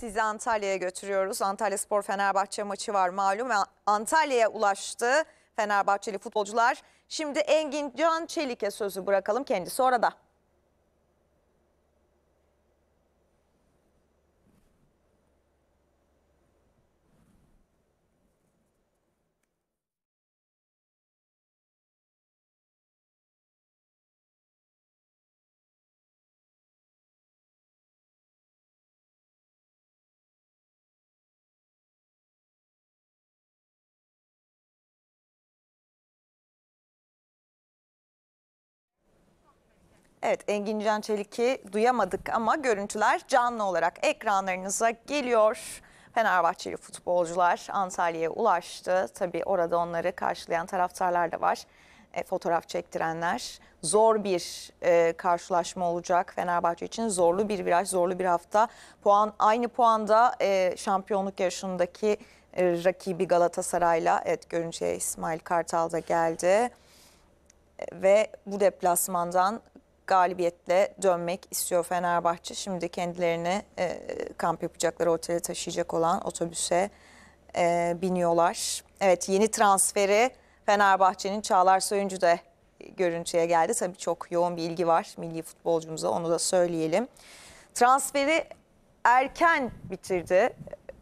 sizi Antalya'ya götürüyoruz. Antalya Spor Fenerbahçe maçı var malum ve Antalya'ya ulaştı Fenerbahçeli futbolcular. Şimdi Engin Can Çelik'e sözü bırakalım kendisi orada. Evet Engin Can Çelik'i duyamadık ama görüntüler canlı olarak ekranlarınıza geliyor. Fenerbahçeli futbolcular Antalya'ya ulaştı. Tabii orada onları karşılayan taraftarlar da var. E, fotoğraf çektirenler. Zor bir e, karşılaşma olacak Fenerbahçe için. Zorlu bir viraj, zorlu bir hafta. Puan Aynı puanda e, şampiyonluk yarışındaki e, rakibi Galatasaray'la. Evet görüntüye İsmail Kartal da geldi. E, ve bu deplasmandan galibiyetle dönmek istiyor Fenerbahçe. Şimdi kendilerini e, kamp yapacakları otele taşıyacak olan otobüse e, biniyorlar. Evet yeni transferi Fenerbahçe'nin Çağlar Soyuncu da görüntüye geldi. Tabii çok yoğun bir ilgi var milli futbolcumuza onu da söyleyelim. Transferi erken bitirdi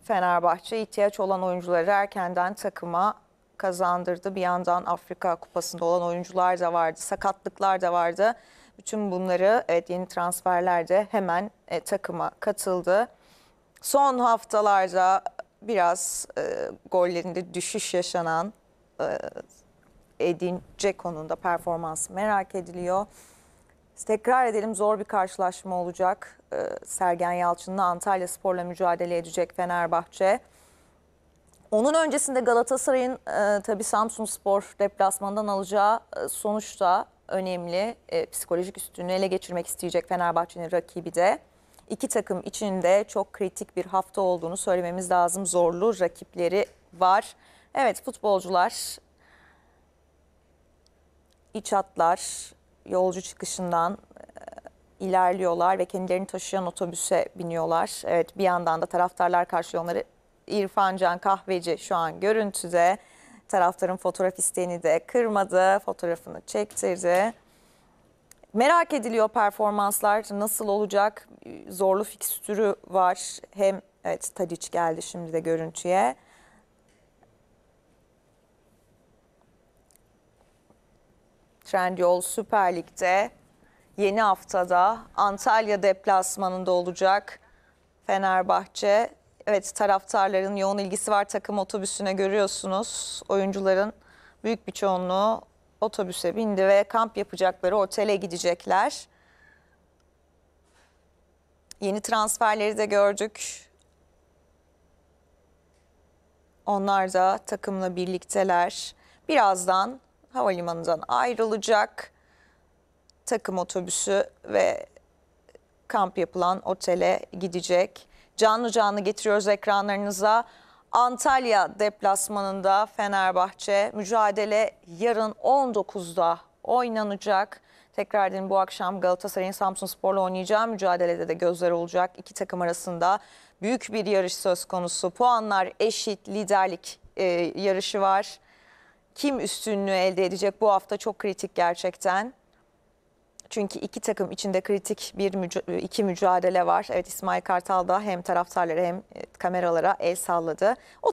Fenerbahçe. ihtiyaç olan oyuncuları erkenden takıma kazandırdı. Bir yandan Afrika Kupası'nda olan oyuncular da vardı, sakatlıklar da vardı. Bütün bunları evet, yeni transferlerde hemen e, takıma katıldı. Son haftalarda biraz e, gollerinde düşüş yaşanan e, Edin Dzeko'nun da performansı merak ediliyor. Tekrar edelim zor bir karşılaşma olacak. E, Sergen Yalçın'la Antalya Spor'la mücadele edecek Fenerbahçe. Onun öncesinde Galatasaray'ın e, tabii Samsun Spor deplasmandan alacağı e, sonuçta önemli e, psikolojik üstünlüğü ele geçirmek isteyecek Fenerbahçe'nin rakibi de. İki takım için de çok kritik bir hafta olduğunu söylememiz lazım. Zorlu rakipleri var. Evet futbolcular iç hatlar yolcu çıkışından e, ilerliyorlar ve kendilerini taşıyan otobüse biniyorlar. Evet bir yandan da taraftarlar karşılıyor onları. İrfan Can Kahveci şu an görüntüde. Taraftarın fotoğraf isteğini de kırmadı. Fotoğrafını çektirdi. Merak ediliyor performanslar nasıl olacak? Zorlu fikstürü var. Hem evet Tadic geldi şimdi de görüntüye. Trendyol Süper Lig'de yeni haftada Antalya deplasmanında olacak. Fenerbahçe evet taraftarların yoğun ilgisi var takım otobüsüne görüyorsunuz. Oyuncuların büyük bir çoğunluğu otobüse bindi ve kamp yapacakları otele gidecekler. Yeni transferleri de gördük. Onlar da takımla birlikteler. Birazdan havalimanından ayrılacak takım otobüsü ve kamp yapılan otele gidecek canlı canlı getiriyoruz ekranlarınıza. Antalya deplasmanında Fenerbahçe mücadele yarın 19'da oynanacak. Tekrar edin bu akşam Galatasaray'ın Samsun Spor'la oynayacağı mücadelede de gözler olacak. iki takım arasında büyük bir yarış söz konusu. Puanlar eşit liderlik e, yarışı var. Kim üstünlüğü elde edecek bu hafta çok kritik gerçekten. Çünkü iki takım içinde kritik bir müc e, iki mücadele var. Evet İsmail Kartal da hem taraftarlara hem e, kameralara el salladı. O